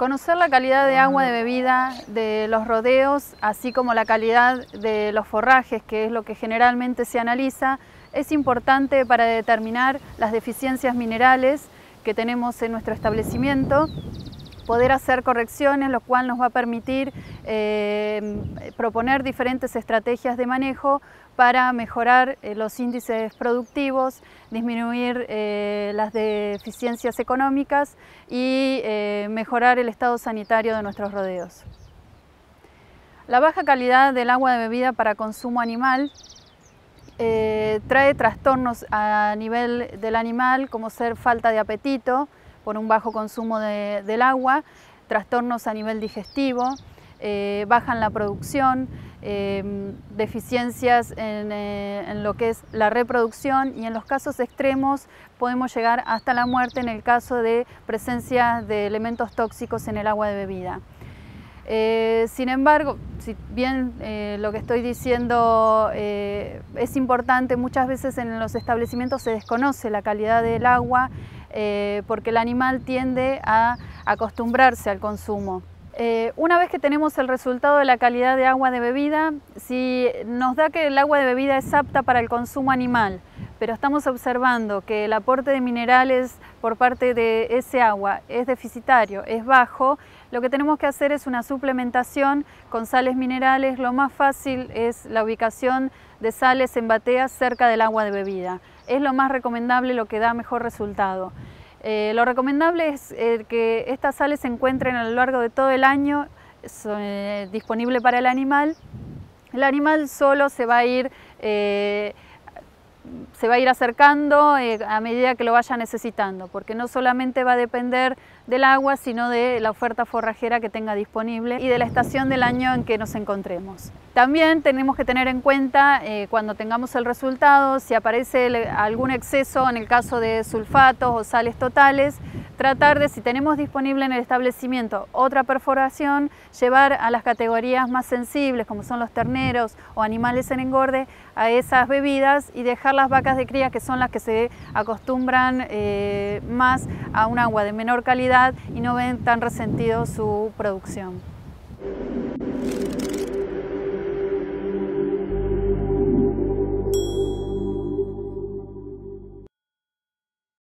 Conocer la calidad de agua de ah. bebida de los rodeos, así como la calidad de los forrajes, que es lo que generalmente se analiza, es importante para determinar las deficiencias minerales que tenemos en nuestro establecimiento poder hacer correcciones, lo cual nos va a permitir eh, proponer diferentes estrategias de manejo para mejorar eh, los índices productivos, disminuir eh, las deficiencias económicas y mejorar el estado sanitario de nuestros rodeos. La baja calidad del agua de bebida para consumo animal trae trastornos a nivel del animal como ser falta de apetito, por un bajo consumo del agua, trastornos a nivel digestivo, baja eh, bajan la producción, eh, deficiencias eh, en, lo que es la reproducción y en los casos extremos podemos llegar hasta la muerte en el caso de presencia de elementos tóxicos en el agua de bebida. sin embargo, si bien lo que estoy diciendo es importante, muchas veces en los establecimientos se desconoce la calidad del agua eh, porque el animal tiende a acostumbrarse al consumo. Eh, una vez que tenemos el resultado de la calidad de agua de bebida, si nos da que el agua de bebida es apta para el consumo animal, pero estamos observando que el aporte de minerales por parte de ese agua es deficitario, es bajo, lo que tenemos que hacer es una suplementación con sales minerales. Lo más fácil es la ubicación de sales en bateas cerca del agua de bebida. Es lo más recomendable, lo que da mejor resultado. Eh, lo recomendable es eh, que estas sales se encuentren a lo largo de todo el año disponibles eh, disponible para el animal. El animal solo se va a ir se va a ir acercando eh, a medida que lo vaya necesitando, porque no solamente va a depender del agua, sino de la oferta forrajera que tenga disponible y de la estación del año en que nos encontremos. También tenemos que tener en cuenta eh, cuando tengamos el resultado, si aparece algún exceso en el caso de sulfatos o sales totales, tratar de, si tenemos disponible en el establecimiento otra perforación, llevar a las categorías más sensibles, como son los terneros o animales en engorde, a esas bebidas y dejar las vacas de cría, que son las que se acostumbran eh, más a un agua de menor calidad y no ven tan resentido su producción.